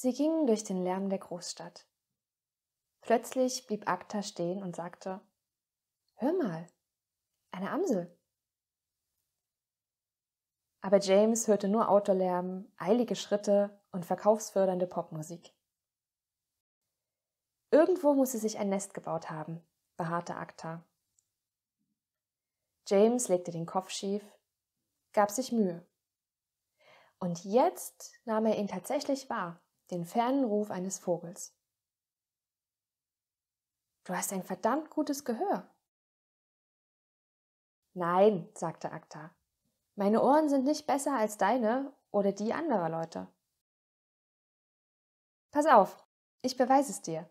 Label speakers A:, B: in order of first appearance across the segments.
A: Sie gingen durch den Lärm der Großstadt. Plötzlich blieb Akta stehen und sagte Hör mal, eine Amsel. Aber James hörte nur Autolärm, eilige Schritte und verkaufsfördernde Popmusik. Irgendwo muss sie sich ein Nest gebaut haben, beharrte Akta. James legte den Kopf schief, gab sich Mühe. Und jetzt nahm er ihn tatsächlich wahr den fernen Ruf eines Vogels. Du hast ein verdammt gutes Gehör. Nein, sagte Akta, meine Ohren sind nicht besser als deine oder die anderer Leute. Pass auf, ich beweise es dir.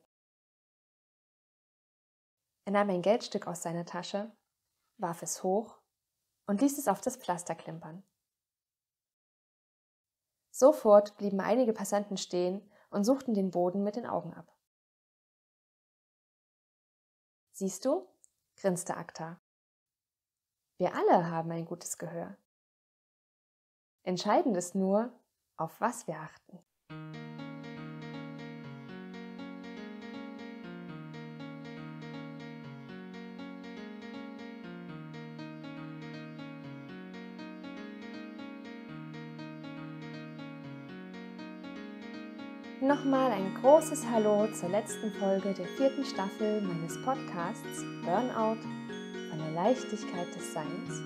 A: Er nahm ein Geldstück aus seiner Tasche, warf es hoch und ließ es auf das Pflaster klimpern. Sofort blieben einige Passanten stehen und suchten den Boden mit den Augen ab. Siehst du? grinste Akta. Wir alle haben ein gutes Gehör. Entscheidend ist nur, auf was wir achten. Nochmal ein großes Hallo zur letzten Folge der vierten Staffel meines Podcasts Burnout von der Leichtigkeit des Seins,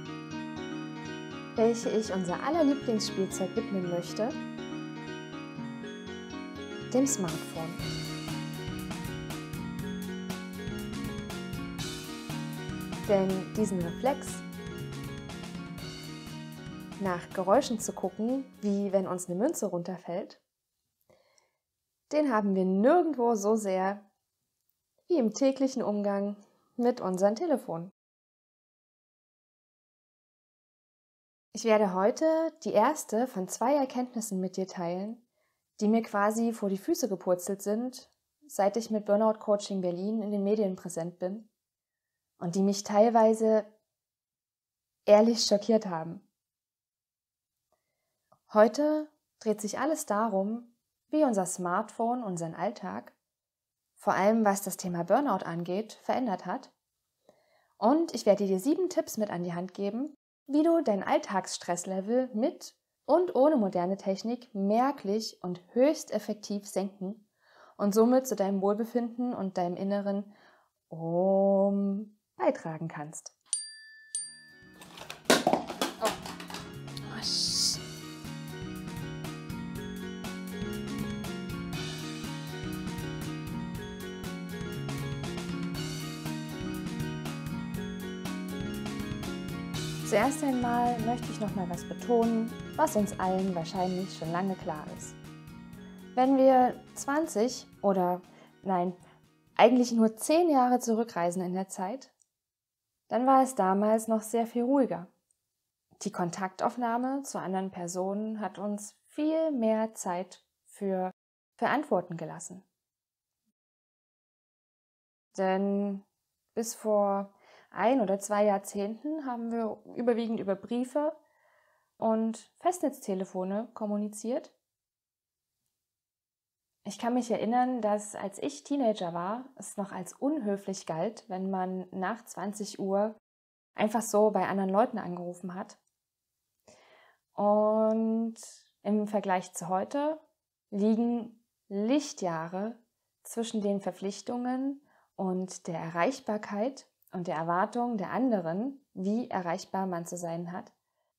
A: welche ich unser aller Lieblingsspielzeug widmen möchte, dem Smartphone. Denn diesen Reflex, nach Geräuschen zu gucken, wie wenn uns eine Münze runterfällt, den haben wir nirgendwo so sehr wie im täglichen Umgang mit unserem Telefon. Ich werde heute die erste von zwei Erkenntnissen mit dir teilen, die mir quasi vor die Füße gepurzelt sind, seit ich mit Burnout Coaching Berlin in den Medien präsent bin und die mich teilweise ehrlich schockiert haben. Heute dreht sich alles darum, wie unser Smartphone unseren Alltag, vor allem was das Thema Burnout angeht, verändert hat. Und ich werde dir sieben Tipps mit an die Hand geben, wie du dein Alltagsstresslevel mit und ohne moderne Technik merklich und höchst effektiv senken und somit zu deinem Wohlbefinden und deinem inneren Om beitragen kannst. Oh. Oh, Zuerst einmal möchte ich noch mal was betonen, was uns allen wahrscheinlich schon lange klar ist. Wenn wir 20 oder nein, eigentlich nur 10 Jahre zurückreisen in der Zeit, dann war es damals noch sehr viel ruhiger. Die Kontaktaufnahme zu anderen Personen hat uns viel mehr Zeit für, für gelassen. Denn bis vor ein oder zwei Jahrzehnten haben wir überwiegend über Briefe und Festnetztelefone kommuniziert. Ich kann mich erinnern, dass als ich Teenager war, es noch als unhöflich galt, wenn man nach 20 Uhr einfach so bei anderen Leuten angerufen hat. Und im Vergleich zu heute liegen Lichtjahre zwischen den Verpflichtungen und der Erreichbarkeit und der Erwartung der anderen, wie erreichbar man zu sein hat,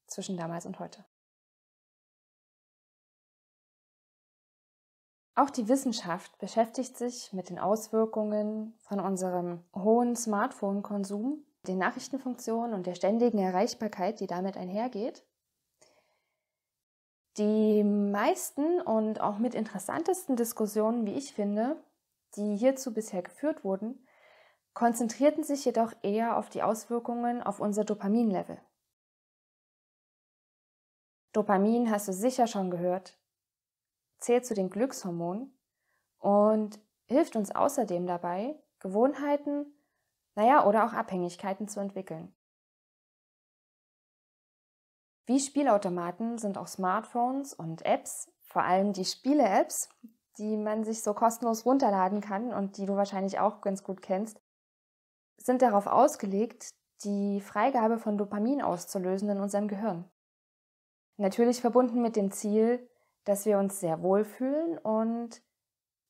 A: zwischen damals und heute. Auch die Wissenschaft beschäftigt sich mit den Auswirkungen von unserem hohen Smartphone-Konsum, den Nachrichtenfunktionen und der ständigen Erreichbarkeit, die damit einhergeht. Die meisten und auch mit interessantesten Diskussionen, wie ich finde, die hierzu bisher geführt wurden, konzentrierten sich jedoch eher auf die Auswirkungen auf unser Dopaminlevel. Dopamin hast du sicher schon gehört, zählt zu den Glückshormonen und hilft uns außerdem dabei, Gewohnheiten, naja, oder auch Abhängigkeiten zu entwickeln. Wie Spielautomaten sind auch Smartphones und Apps, vor allem die Spiele-Apps, die man sich so kostenlos runterladen kann und die du wahrscheinlich auch ganz gut kennst, sind darauf ausgelegt, die Freigabe von Dopamin auszulösen in unserem Gehirn. Natürlich verbunden mit dem Ziel, dass wir uns sehr wohl fühlen und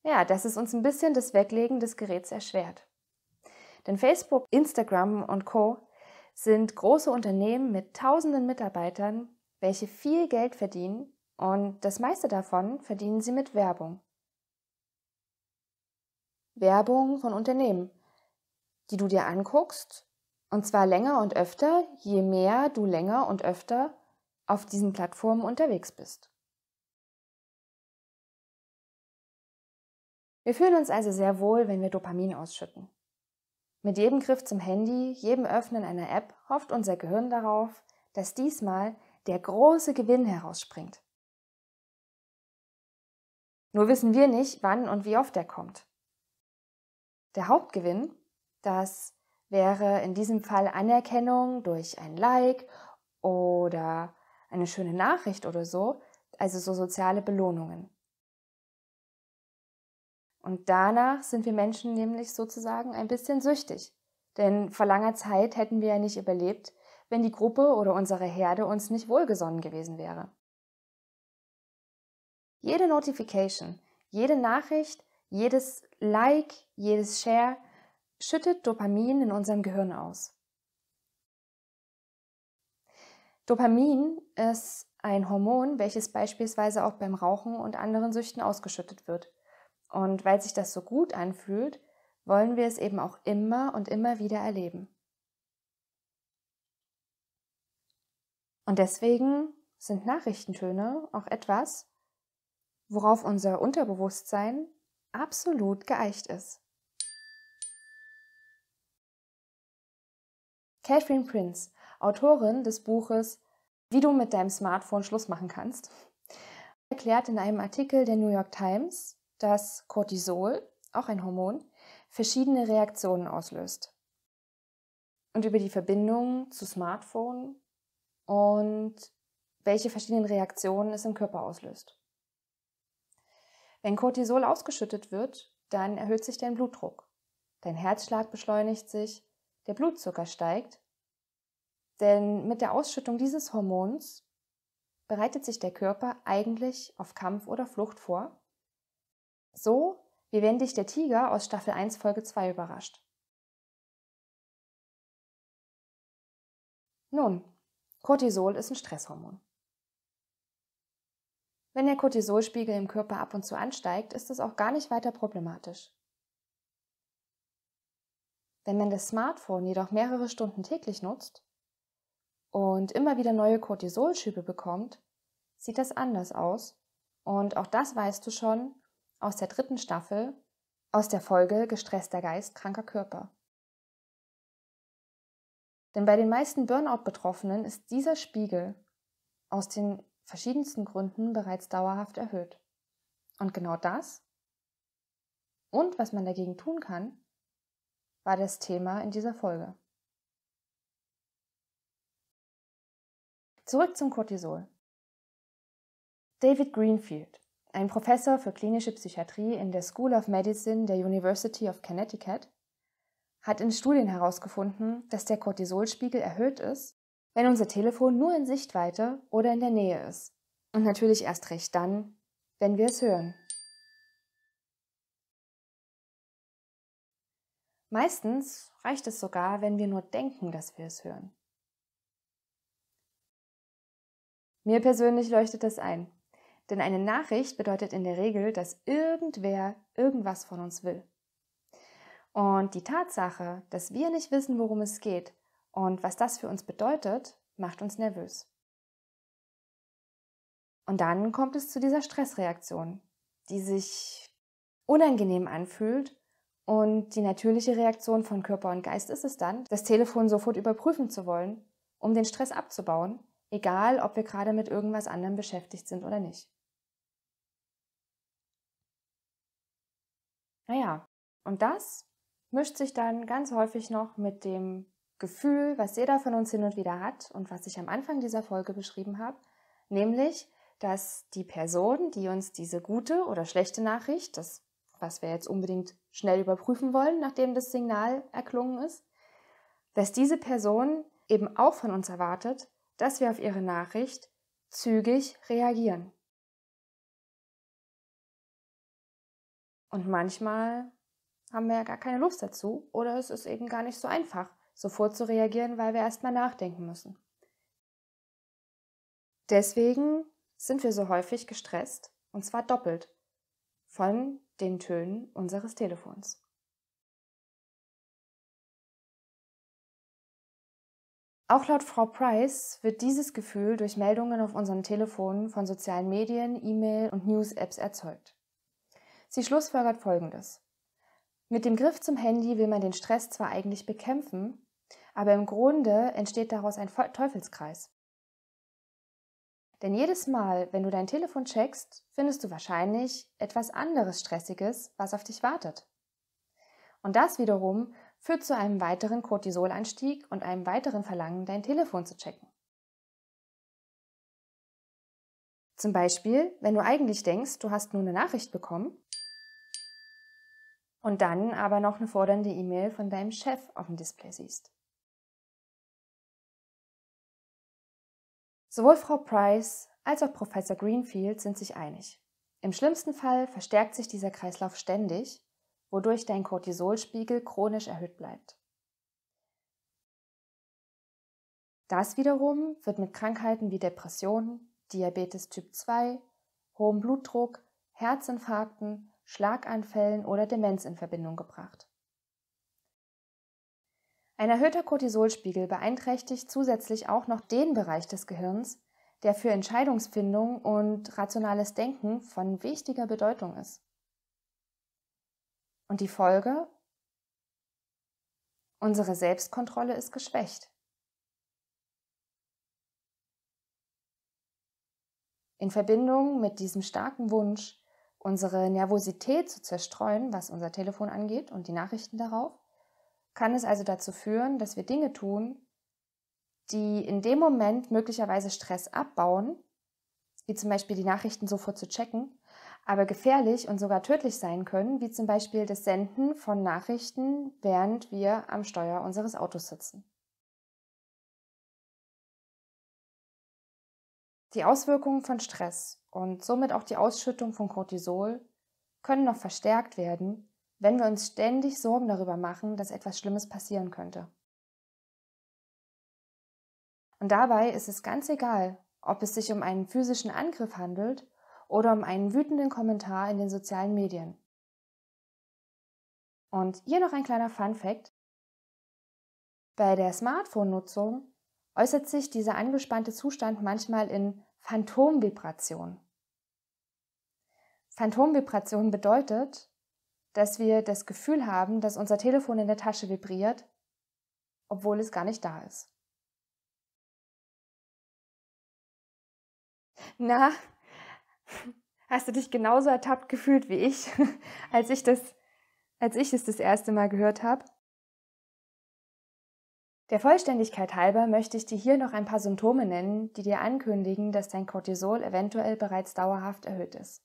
A: ja, dass es uns ein bisschen das Weglegen des Geräts erschwert. Denn Facebook, Instagram und Co sind große Unternehmen mit tausenden Mitarbeitern, welche viel Geld verdienen und das meiste davon verdienen sie mit Werbung. Werbung von Unternehmen, die du dir anguckst. Und zwar länger und öfter, je mehr du länger und öfter auf diesen Plattformen unterwegs bist. Wir fühlen uns also sehr wohl, wenn wir Dopamin ausschütten. Mit jedem Griff zum Handy, jedem Öffnen einer App hofft unser Gehirn darauf, dass diesmal der große Gewinn herausspringt. Nur wissen wir nicht, wann und wie oft er kommt. Der Hauptgewinn das wäre in diesem Fall Anerkennung durch ein Like oder eine schöne Nachricht oder so, also so soziale Belohnungen. Und danach sind wir Menschen nämlich sozusagen ein bisschen süchtig. Denn vor langer Zeit hätten wir ja nicht überlebt, wenn die Gruppe oder unsere Herde uns nicht wohlgesonnen gewesen wäre. Jede Notification, jede Nachricht, jedes Like, jedes Share schüttet Dopamin in unserem Gehirn aus. Dopamin ist ein Hormon, welches beispielsweise auch beim Rauchen und anderen Süchten ausgeschüttet wird. Und weil sich das so gut anfühlt, wollen wir es eben auch immer und immer wieder erleben. Und deswegen sind Nachrichtentöne auch etwas, worauf unser Unterbewusstsein absolut geeicht ist. Catherine Prince, Autorin des Buches Wie du mit deinem Smartphone Schluss machen kannst, erklärt in einem Artikel der New York Times, dass Cortisol, auch ein Hormon, verschiedene Reaktionen auslöst. Und über die Verbindung zu Smartphone und welche verschiedenen Reaktionen es im Körper auslöst. Wenn Cortisol ausgeschüttet wird, dann erhöht sich dein Blutdruck. Dein Herzschlag beschleunigt sich, der Blutzucker steigt denn mit der Ausschüttung dieses Hormons bereitet sich der Körper eigentlich auf Kampf oder Flucht vor. So, wie wenn dich der Tiger aus Staffel 1 Folge 2 überrascht. Nun, Cortisol ist ein Stresshormon. Wenn der Cortisolspiegel im Körper ab und zu ansteigt, ist es auch gar nicht weiter problematisch. Wenn man das Smartphone jedoch mehrere Stunden täglich nutzt, und immer wieder neue Cortisolschübe bekommt, sieht das anders aus. Und auch das weißt du schon aus der dritten Staffel, aus der Folge Gestresster Geist, kranker Körper. Denn bei den meisten Burnout-Betroffenen ist dieser Spiegel aus den verschiedensten Gründen bereits dauerhaft erhöht. Und genau das und was man dagegen tun kann, war das Thema in dieser Folge. Zurück zum Cortisol. David Greenfield, ein Professor für klinische Psychiatrie in der School of Medicine der University of Connecticut, hat in Studien herausgefunden, dass der Cortisolspiegel erhöht ist, wenn unser Telefon nur in Sichtweite oder in der Nähe ist. Und natürlich erst recht dann, wenn wir es hören. Meistens reicht es sogar, wenn wir nur denken, dass wir es hören. Mir persönlich leuchtet das ein. Denn eine Nachricht bedeutet in der Regel, dass irgendwer irgendwas von uns will. Und die Tatsache, dass wir nicht wissen, worum es geht und was das für uns bedeutet, macht uns nervös. Und dann kommt es zu dieser Stressreaktion, die sich unangenehm anfühlt und die natürliche Reaktion von Körper und Geist ist es dann, das Telefon sofort überprüfen zu wollen, um den Stress abzubauen egal ob wir gerade mit irgendwas anderem beschäftigt sind oder nicht. Naja, und das mischt sich dann ganz häufig noch mit dem Gefühl, was jeder von uns hin und wieder hat und was ich am Anfang dieser Folge beschrieben habe, nämlich, dass die Person, die uns diese gute oder schlechte Nachricht, das, was wir jetzt unbedingt schnell überprüfen wollen, nachdem das Signal erklungen ist, dass diese Person eben auch von uns erwartet, dass wir auf Ihre Nachricht zügig reagieren. Und manchmal haben wir ja gar keine Lust dazu oder es ist eben gar nicht so einfach, sofort zu reagieren, weil wir erstmal nachdenken müssen. Deswegen sind wir so häufig gestresst und zwar doppelt von den Tönen unseres Telefons. Auch laut Frau Price wird dieses Gefühl durch Meldungen auf unseren Telefonen von sozialen Medien, E-Mail und News-Apps erzeugt. Sie schlussfolgert Folgendes. Mit dem Griff zum Handy will man den Stress zwar eigentlich bekämpfen, aber im Grunde entsteht daraus ein Teufelskreis. Denn jedes Mal, wenn du dein Telefon checkst, findest du wahrscheinlich etwas anderes Stressiges, was auf dich wartet. Und das wiederum führt zu einem weiteren Cortisolanstieg und einem weiteren Verlangen, dein Telefon zu checken. Zum Beispiel, wenn du eigentlich denkst, du hast nur eine Nachricht bekommen und dann aber noch eine fordernde E-Mail von deinem Chef auf dem Display siehst. Sowohl Frau Price als auch Professor Greenfield sind sich einig. Im schlimmsten Fall verstärkt sich dieser Kreislauf ständig wodurch dein Cortisolspiegel chronisch erhöht bleibt. Das wiederum wird mit Krankheiten wie Depressionen, Diabetes Typ 2, hohem Blutdruck, Herzinfarkten, Schlaganfällen oder Demenz in Verbindung gebracht. Ein erhöhter Cortisolspiegel beeinträchtigt zusätzlich auch noch den Bereich des Gehirns, der für Entscheidungsfindung und rationales Denken von wichtiger Bedeutung ist. Und die Folge? Unsere Selbstkontrolle ist geschwächt. In Verbindung mit diesem starken Wunsch, unsere Nervosität zu zerstreuen, was unser Telefon angeht und die Nachrichten darauf, kann es also dazu führen, dass wir Dinge tun, die in dem Moment möglicherweise Stress abbauen, wie zum Beispiel die Nachrichten sofort zu checken, aber gefährlich und sogar tödlich sein können, wie zum Beispiel das Senden von Nachrichten, während wir am Steuer unseres Autos sitzen. Die Auswirkungen von Stress und somit auch die Ausschüttung von Cortisol können noch verstärkt werden, wenn wir uns ständig Sorgen darüber machen, dass etwas Schlimmes passieren könnte. Und dabei ist es ganz egal, ob es sich um einen physischen Angriff handelt oder um einen wütenden Kommentar in den sozialen Medien. Und hier noch ein kleiner Fun fact. Bei der Smartphone-Nutzung äußert sich dieser angespannte Zustand manchmal in Phantomvibration. Phantomvibration bedeutet, dass wir das Gefühl haben, dass unser Telefon in der Tasche vibriert, obwohl es gar nicht da ist. Na, Hast du dich genauso ertappt gefühlt wie ich, als ich das, als ich es das erste Mal gehört habe? Der Vollständigkeit halber möchte ich dir hier noch ein paar Symptome nennen, die dir ankündigen, dass dein Cortisol eventuell bereits dauerhaft erhöht ist.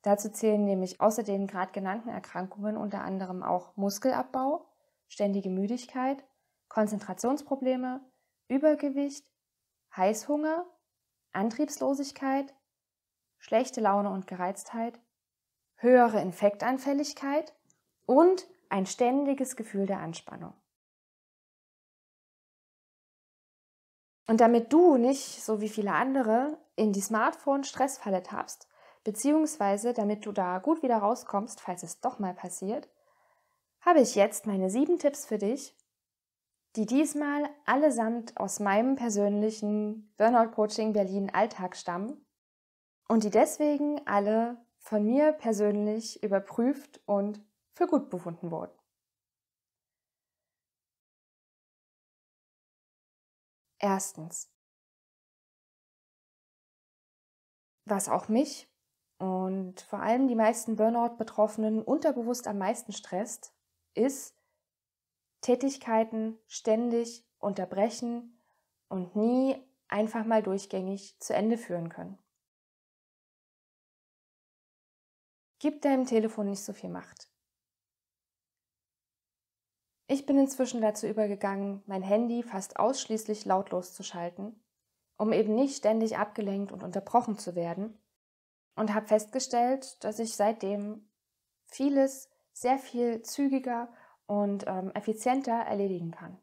A: Dazu zählen nämlich außer den gerade genannten Erkrankungen unter anderem auch Muskelabbau, ständige Müdigkeit, Konzentrationsprobleme, Übergewicht, Heißhunger, Antriebslosigkeit, schlechte Laune und Gereiztheit, höhere Infektanfälligkeit und ein ständiges Gefühl der Anspannung. Und damit du nicht, so wie viele andere, in die Smartphone-Stressfalle tappst, beziehungsweise damit du da gut wieder rauskommst, falls es doch mal passiert, habe ich jetzt meine sieben Tipps für dich, die diesmal allesamt aus meinem persönlichen Burnout Coaching Berlin Alltag stammen und die deswegen alle von mir persönlich überprüft und für gut befunden wurden. Erstens, was auch mich und vor allem die meisten Burnout-Betroffenen unterbewusst am meisten stresst, ist Tätigkeiten ständig unterbrechen und nie einfach mal durchgängig zu Ende führen können. Gib deinem Telefon nicht so viel Macht. Ich bin inzwischen dazu übergegangen, mein Handy fast ausschließlich lautlos zu schalten, um eben nicht ständig abgelenkt und unterbrochen zu werden, und habe festgestellt, dass ich seitdem vieles sehr viel zügiger und ähm, effizienter erledigen kann.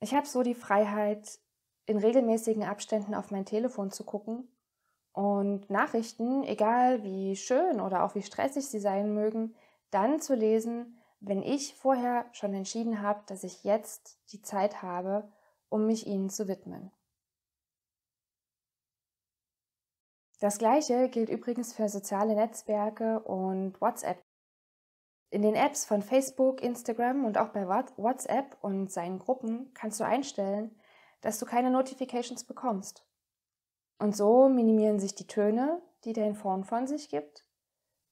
A: Ich habe so die Freiheit, in regelmäßigen Abständen auf mein Telefon zu gucken und Nachrichten, egal wie schön oder auch wie stressig sie sein mögen, dann zu lesen, wenn ich vorher schon entschieden habe, dass ich jetzt die Zeit habe, um mich ihnen zu widmen. Das gleiche gilt übrigens für soziale Netzwerke und WhatsApp. In den Apps von Facebook, Instagram und auch bei WhatsApp und seinen Gruppen kannst du einstellen, dass du keine Notifications bekommst. Und so minimieren sich die Töne, die dein Phone von sich gibt,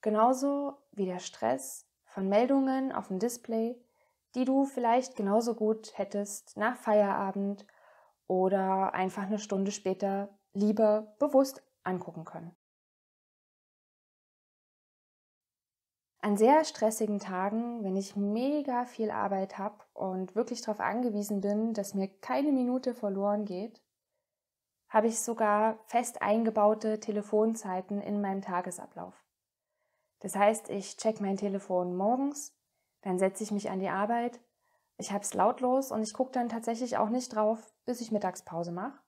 A: genauso wie der Stress von Meldungen auf dem Display, die du vielleicht genauso gut hättest nach Feierabend oder einfach eine Stunde später lieber bewusst angucken können. An sehr stressigen Tagen, wenn ich mega viel Arbeit habe und wirklich darauf angewiesen bin, dass mir keine Minute verloren geht, habe ich sogar fest eingebaute Telefonzeiten in meinem Tagesablauf. Das heißt, ich check mein Telefon morgens, dann setze ich mich an die Arbeit, ich habe es lautlos und ich gucke dann tatsächlich auch nicht drauf, bis ich Mittagspause mache.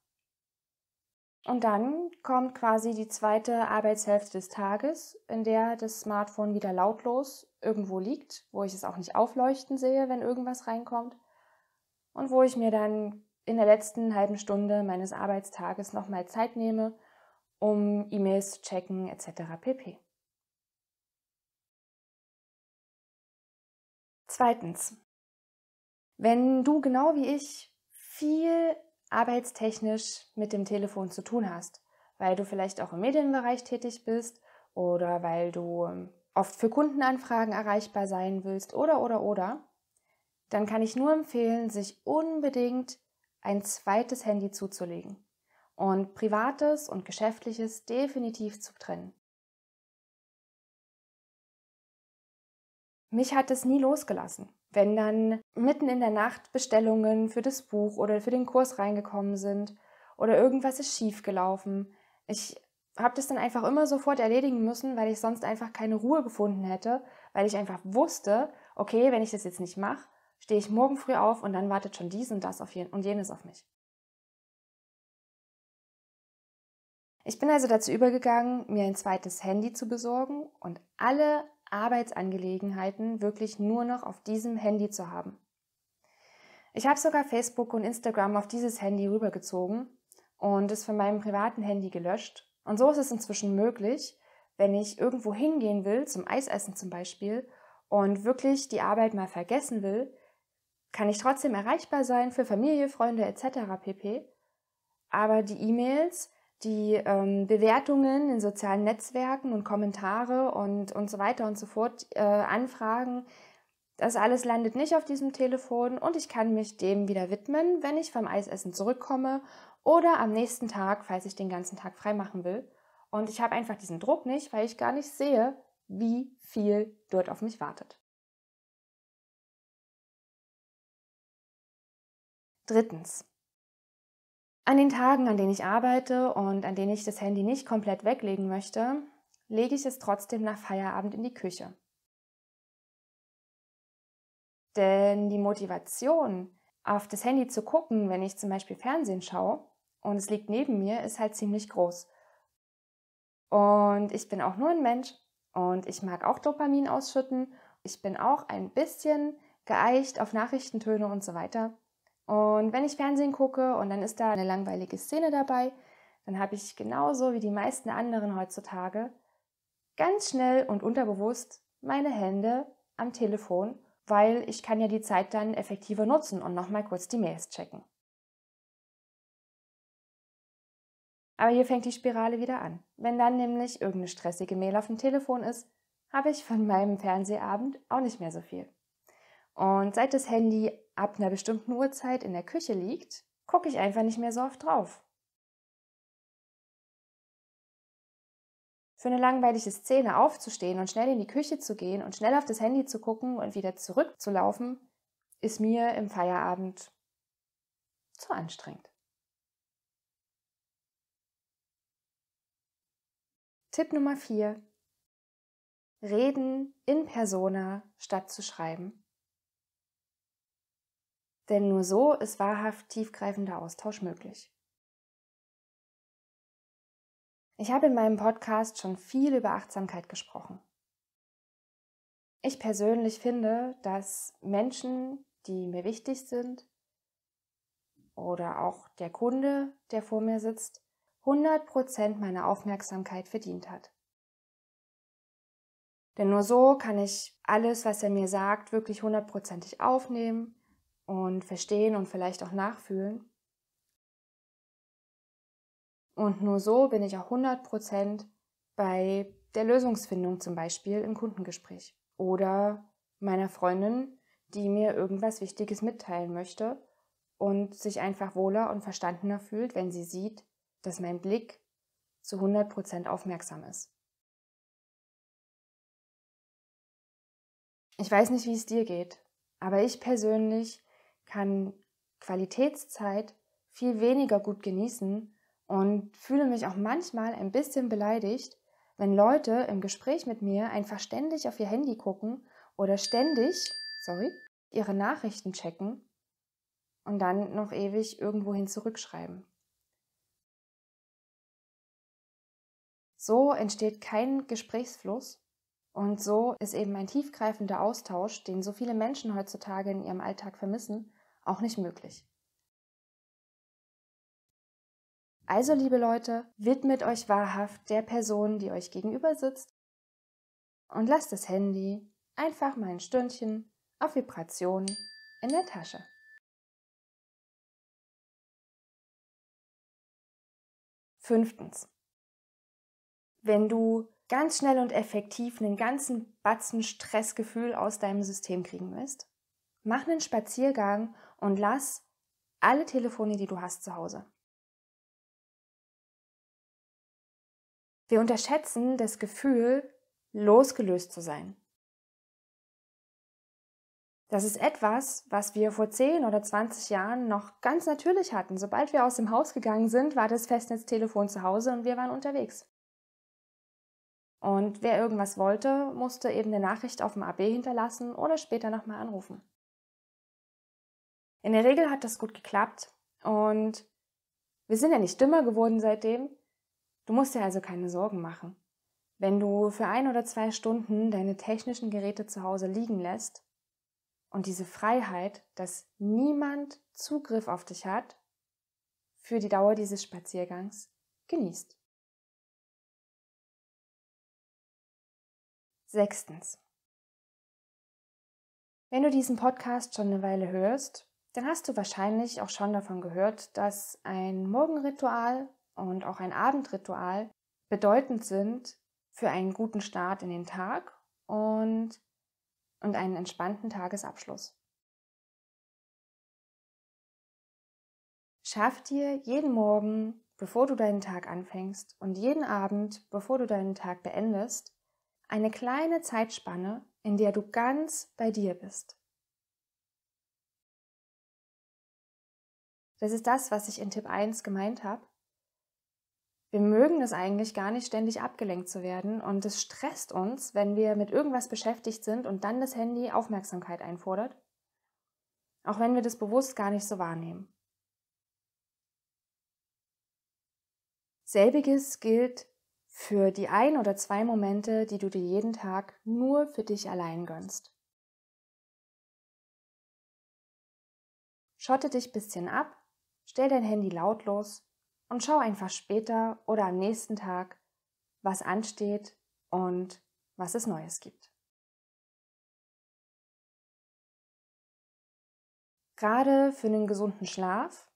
A: Und dann kommt quasi die zweite Arbeitshälfte des Tages, in der das Smartphone wieder lautlos irgendwo liegt, wo ich es auch nicht aufleuchten sehe, wenn irgendwas reinkommt. Und wo ich mir dann in der letzten halben Stunde meines Arbeitstages nochmal Zeit nehme, um E-Mails zu checken etc. pp. Zweitens, wenn du genau wie ich viel arbeitstechnisch mit dem Telefon zu tun hast, weil du vielleicht auch im Medienbereich tätig bist oder weil du ähm, oft für Kundenanfragen erreichbar sein willst oder oder oder, dann kann ich nur empfehlen, sich unbedingt ein zweites Handy zuzulegen und Privates und Geschäftliches definitiv zu trennen. Mich hat es nie losgelassen. Wenn dann mitten in der Nacht Bestellungen für das Buch oder für den Kurs reingekommen sind oder irgendwas ist schiefgelaufen, ich habe das dann einfach immer sofort erledigen müssen, weil ich sonst einfach keine Ruhe gefunden hätte, weil ich einfach wusste, okay, wenn ich das jetzt nicht mache, stehe ich morgen früh auf und dann wartet schon dies und das auf jen und jenes auf mich. Ich bin also dazu übergegangen, mir ein zweites Handy zu besorgen und alle Arbeitsangelegenheiten wirklich nur noch auf diesem Handy zu haben. Ich habe sogar Facebook und Instagram auf dieses Handy rübergezogen und es von meinem privaten Handy gelöscht. Und so ist es inzwischen möglich, wenn ich irgendwo hingehen will, zum Eisessen zum Beispiel, und wirklich die Arbeit mal vergessen will, kann ich trotzdem erreichbar sein für Familie, Freunde etc. pp. Aber die E-Mails, die ähm, Bewertungen in sozialen Netzwerken und Kommentare und, und so weiter und so fort, äh, Anfragen, das alles landet nicht auf diesem Telefon und ich kann mich dem wieder widmen, wenn ich vom Eisessen zurückkomme oder am nächsten Tag, falls ich den ganzen Tag frei machen will. Und ich habe einfach diesen Druck nicht, weil ich gar nicht sehe, wie viel dort auf mich wartet. Drittens. An den Tagen, an denen ich arbeite und an denen ich das Handy nicht komplett weglegen möchte, lege ich es trotzdem nach Feierabend in die Küche. Denn die Motivation, auf das Handy zu gucken, wenn ich zum Beispiel Fernsehen schaue und es liegt neben mir, ist halt ziemlich groß. Und ich bin auch nur ein Mensch und ich mag auch Dopamin ausschütten. Ich bin auch ein bisschen geeicht auf Nachrichtentöne und so weiter. Und wenn ich Fernsehen gucke und dann ist da eine langweilige Szene dabei, dann habe ich genauso wie die meisten anderen heutzutage ganz schnell und unterbewusst meine Hände am Telefon, weil ich kann ja die Zeit dann effektiver nutzen und nochmal kurz die Mails checken. Aber hier fängt die Spirale wieder an. Wenn dann nämlich irgendeine stressige Mail auf dem Telefon ist, habe ich von meinem Fernsehabend auch nicht mehr so viel. Und seit das Handy ab einer bestimmten Uhrzeit in der Küche liegt, gucke ich einfach nicht mehr so oft drauf. Für eine langweilige Szene aufzustehen und schnell in die Küche zu gehen und schnell auf das Handy zu gucken und wieder zurückzulaufen, ist mir im Feierabend zu anstrengend. Tipp Nummer 4. Reden in persona statt zu schreiben denn nur so ist wahrhaft tiefgreifender Austausch möglich. Ich habe in meinem Podcast schon viel über Achtsamkeit gesprochen. Ich persönlich finde, dass Menschen, die mir wichtig sind, oder auch der Kunde, der vor mir sitzt, 100% meiner Aufmerksamkeit verdient hat. Denn nur so kann ich alles, was er mir sagt, wirklich hundertprozentig aufnehmen und verstehen und vielleicht auch nachfühlen. Und nur so bin ich auch 100% bei der Lösungsfindung zum Beispiel im Kundengespräch oder meiner Freundin, die mir irgendwas Wichtiges mitteilen möchte und sich einfach wohler und verstandener fühlt, wenn sie sieht, dass mein Blick zu 100% aufmerksam ist. Ich weiß nicht, wie es dir geht, aber ich persönlich kann Qualitätszeit viel weniger gut genießen und fühle mich auch manchmal ein bisschen beleidigt, wenn Leute im Gespräch mit mir einfach ständig auf ihr Handy gucken oder ständig, sorry, ihre Nachrichten checken und dann noch ewig irgendwohin zurückschreiben. So entsteht kein Gesprächsfluss und so ist eben ein tiefgreifender Austausch, den so viele Menschen heutzutage in ihrem Alltag vermissen, auch nicht möglich. Also, liebe Leute, widmet euch wahrhaft der Person, die euch gegenüber sitzt und lasst das Handy einfach mal ein Stündchen auf Vibration in der Tasche. Fünftens. Wenn du ganz schnell und effektiv einen ganzen Batzen Stressgefühl aus deinem System kriegen willst, mach einen Spaziergang und lass alle Telefone, die du hast, zu Hause. Wir unterschätzen das Gefühl, losgelöst zu sein. Das ist etwas, was wir vor 10 oder 20 Jahren noch ganz natürlich hatten. Sobald wir aus dem Haus gegangen sind, war das Festnetztelefon zu Hause und wir waren unterwegs. Und wer irgendwas wollte, musste eben eine Nachricht auf dem AB hinterlassen oder später nochmal anrufen. In der Regel hat das gut geklappt und wir sind ja nicht dümmer geworden seitdem. Du musst dir also keine Sorgen machen. Wenn du für ein oder zwei Stunden deine technischen Geräte zu Hause liegen lässt und diese Freiheit, dass niemand Zugriff auf dich hat, für die Dauer dieses Spaziergangs genießt. Sechstens. Wenn du diesen Podcast schon eine Weile hörst, dann hast du wahrscheinlich auch schon davon gehört, dass ein Morgenritual und auch ein Abendritual bedeutend sind für einen guten Start in den Tag und, und einen entspannten Tagesabschluss. Schaff dir jeden Morgen, bevor du deinen Tag anfängst und jeden Abend, bevor du deinen Tag beendest, eine kleine Zeitspanne, in der du ganz bei dir bist. Das ist das, was ich in Tipp 1 gemeint habe. Wir mögen es eigentlich gar nicht, ständig abgelenkt zu werden und es stresst uns, wenn wir mit irgendwas beschäftigt sind und dann das Handy Aufmerksamkeit einfordert, auch wenn wir das bewusst gar nicht so wahrnehmen. Selbiges gilt für die ein oder zwei Momente, die du dir jeden Tag nur für dich allein gönnst. Schotte dich ein bisschen ab stell dein Handy lautlos und schau einfach später oder am nächsten Tag, was ansteht und was es Neues gibt. Gerade für einen gesunden Schlaf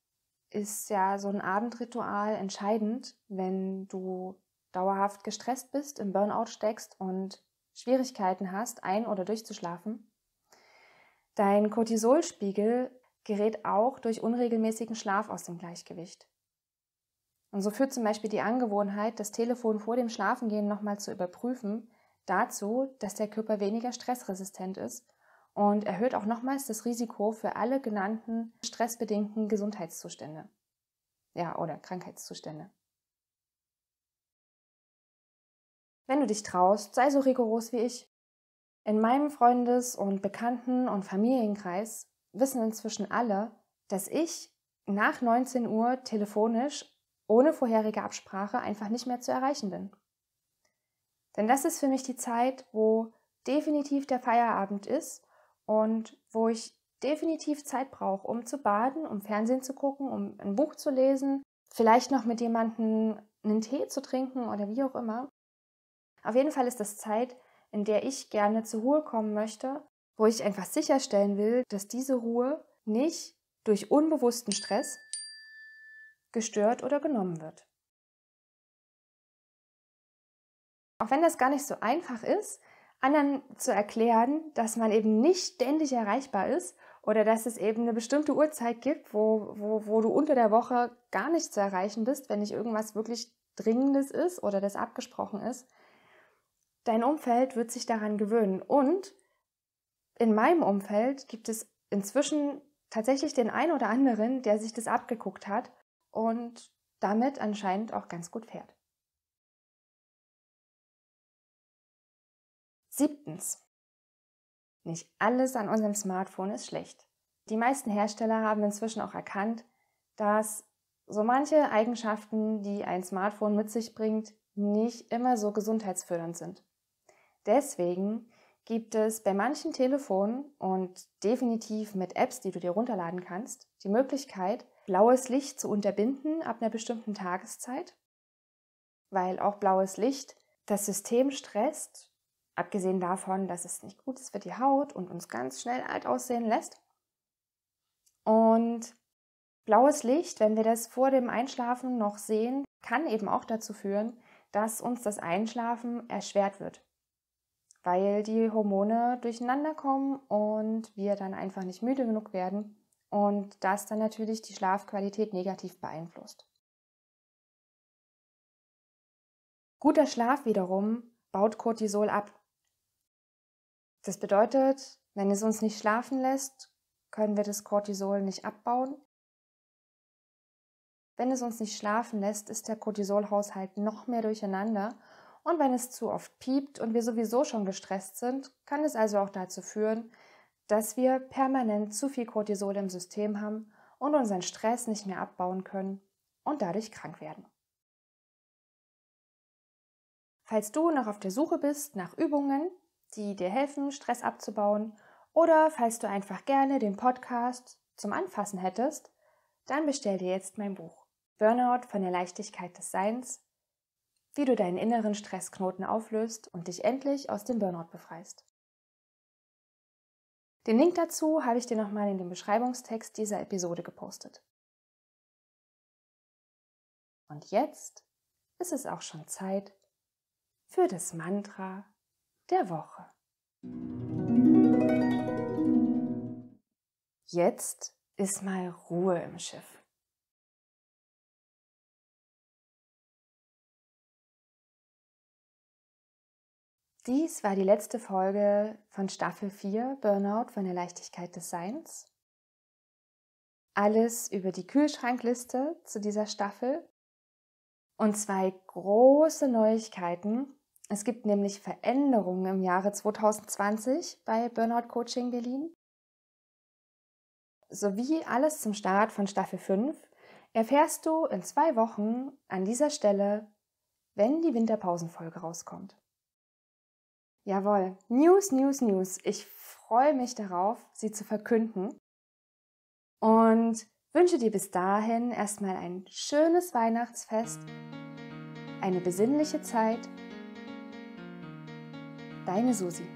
A: ist ja so ein Abendritual entscheidend, wenn du dauerhaft gestresst bist, im Burnout steckst und Schwierigkeiten hast, ein- oder durchzuschlafen. Dein Cortisolspiegel gerät auch durch unregelmäßigen Schlaf aus dem Gleichgewicht. Und so führt zum Beispiel die Angewohnheit, das Telefon vor dem Schlafengehen nochmal zu überprüfen, dazu, dass der Körper weniger stressresistent ist und erhöht auch nochmals das Risiko für alle genannten stressbedingten Gesundheitszustände. Ja, oder Krankheitszustände. Wenn du dich traust, sei so rigoros wie ich. In meinem Freundes- und Bekannten- und Familienkreis wissen inzwischen alle, dass ich nach 19 Uhr telefonisch ohne vorherige Absprache einfach nicht mehr zu erreichen bin. Denn das ist für mich die Zeit, wo definitiv der Feierabend ist und wo ich definitiv Zeit brauche, um zu baden, um Fernsehen zu gucken, um ein Buch zu lesen, vielleicht noch mit jemandem einen Tee zu trinken oder wie auch immer. Auf jeden Fall ist das Zeit, in der ich gerne zur Ruhe kommen möchte wo ich einfach sicherstellen will, dass diese Ruhe nicht durch unbewussten Stress gestört oder genommen wird. Auch wenn das gar nicht so einfach ist, anderen zu erklären, dass man eben nicht ständig erreichbar ist oder dass es eben eine bestimmte Uhrzeit gibt, wo, wo, wo du unter der Woche gar nicht zu erreichen bist, wenn nicht irgendwas wirklich Dringendes ist oder das abgesprochen ist. Dein Umfeld wird sich daran gewöhnen und in meinem Umfeld gibt es inzwischen tatsächlich den einen oder anderen, der sich das abgeguckt hat und damit anscheinend auch ganz gut fährt. Siebtens. Nicht alles an unserem Smartphone ist schlecht. Die meisten Hersteller haben inzwischen auch erkannt, dass so manche Eigenschaften, die ein Smartphone mit sich bringt, nicht immer so gesundheitsfördernd sind. Deswegen gibt es bei manchen Telefonen und definitiv mit Apps, die du dir runterladen kannst, die Möglichkeit, blaues Licht zu unterbinden ab einer bestimmten Tageszeit, weil auch blaues Licht das System stresst, abgesehen davon, dass es nicht gut ist für die Haut und uns ganz schnell alt aussehen lässt. Und blaues Licht, wenn wir das vor dem Einschlafen noch sehen, kann eben auch dazu führen, dass uns das Einschlafen erschwert wird weil die Hormone durcheinander kommen und wir dann einfach nicht müde genug werden und das dann natürlich die Schlafqualität negativ beeinflusst. Guter Schlaf wiederum baut Cortisol ab. Das bedeutet, wenn es uns nicht schlafen lässt, können wir das Cortisol nicht abbauen. Wenn es uns nicht schlafen lässt, ist der Cortisolhaushalt noch mehr durcheinander und wenn es zu oft piept und wir sowieso schon gestresst sind, kann es also auch dazu führen, dass wir permanent zu viel Cortisol im System haben und unseren Stress nicht mehr abbauen können und dadurch krank werden. Falls du noch auf der Suche bist nach Übungen, die dir helfen, Stress abzubauen, oder falls du einfach gerne den Podcast zum Anfassen hättest, dann bestell dir jetzt mein Buch Burnout von der Leichtigkeit des Seins wie du deinen inneren Stressknoten auflöst und dich endlich aus dem Burnout befreist. Den Link dazu habe ich dir nochmal in den Beschreibungstext dieser Episode gepostet. Und jetzt ist es auch schon Zeit für das Mantra der Woche. Jetzt ist mal Ruhe im Schiff. Dies war die letzte Folge von Staffel 4 Burnout von der Leichtigkeit des Seins. Alles über die Kühlschrankliste zu dieser Staffel und zwei große Neuigkeiten. Es gibt nämlich Veränderungen im Jahre 2020 bei Burnout Coaching Berlin. Sowie alles zum Start von Staffel 5 erfährst du in zwei Wochen an dieser Stelle, wenn die Winterpausenfolge rauskommt. Jawohl, News, News, News. Ich freue mich darauf, sie zu verkünden und wünsche dir bis dahin erstmal ein schönes Weihnachtsfest, eine besinnliche Zeit. Deine Susi.